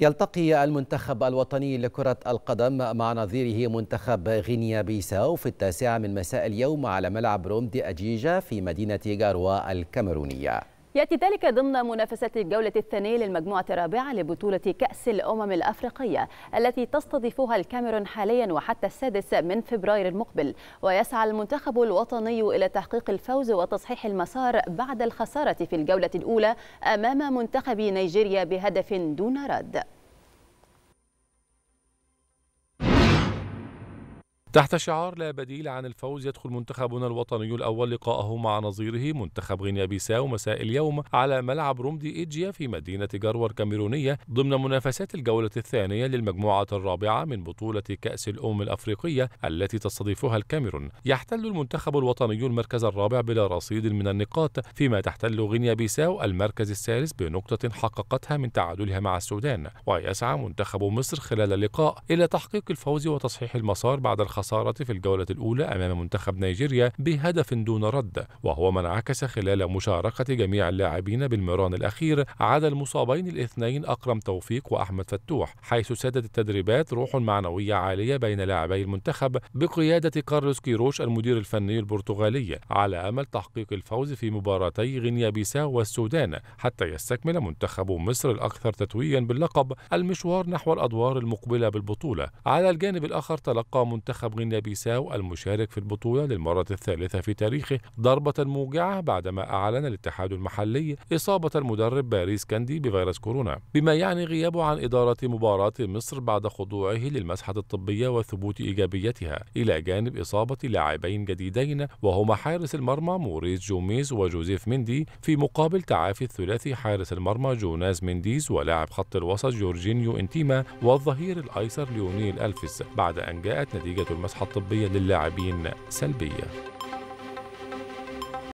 يلتقي المنتخب الوطني لكرة القدم مع نظيره منتخب غينيا بيساو في التاسعة من مساء اليوم على ملعب رومدي أجيجا في مدينة جاروا الكاميرونية يأتي ذلك ضمن منافسة الجولة الثانية للمجموعة الرابعة لبطولة كأس الأمم الأفريقية التي تستضيفها الكاميرون حاليا وحتى السادس من فبراير المقبل ويسعى المنتخب الوطني إلى تحقيق الفوز وتصحيح المسار بعد الخسارة في الجولة الأولى أمام منتخب نيجيريا بهدف دون رد تحت شعار لا بديل عن الفوز يدخل منتخبنا الوطني الأول لقاءه مع نظيره منتخب غينيا بيساو مساء اليوم على ملعب رومدي إيجيا في مدينة جروة الكاميرونية ضمن منافسات الجولة الثانية للمجموعة الرابعة من بطولة كأس الأم الأفريقية التي تستضيفها الكاميرون يحتل المنتخب الوطني المركز الرابع بلا رصيد من النقاط فيما تحتل غينيا بيساو المركز الثالث بنقطة حققتها من تعادلها مع السودان ويسعى منتخب مصر خلال اللقاء إلى تحقيق الفوز وتصحيح المسار بعد الخسارة الخسارة في الجولة الأولى أمام منتخب نيجيريا بهدف دون رد وهو ما انعكس خلال مشاركة جميع اللاعبين بالمران الأخير عدا المصابين الاثنين أكرم توفيق وأحمد فتوح حيث سادت التدريبات روح معنوية عالية بين لاعبي المنتخب بقيادة كارلوس كيروش المدير الفني البرتغالي على أمل تحقيق الفوز في مباراتي غينيا بيساو والسودان حتى يستكمل منتخب مصر الأكثر تتويجا باللقب المشوار نحو الأدوار المقبلة بالبطولة على الجانب الآخر تلقى منتخب لقب غينيا-بيساو المشارك في البطولة للمرة الثالثة في تاريخه ضربة موجعة بعدما أعلن الاتحاد المحلي إصابة المدرب باريس كاندي بفيروس كورونا بما يعني غيابه عن إدارة مباراة مصر بعد خضوعه للمسحة الطبية وثبوت إيجابيتها إلى جانب إصابة لاعبين جديدين وهما حارس المرمى موريس جوميز وجوزيف مندي في مقابل تعافي الثلاثي حارس المرمى جوناز منديز ولاعب خط الوسط جورجينيو انتيما والظهير الأيسر ليونيل ألفيس بعد أن جاءت نتيجة المسحه الطبية للاعبين سلبية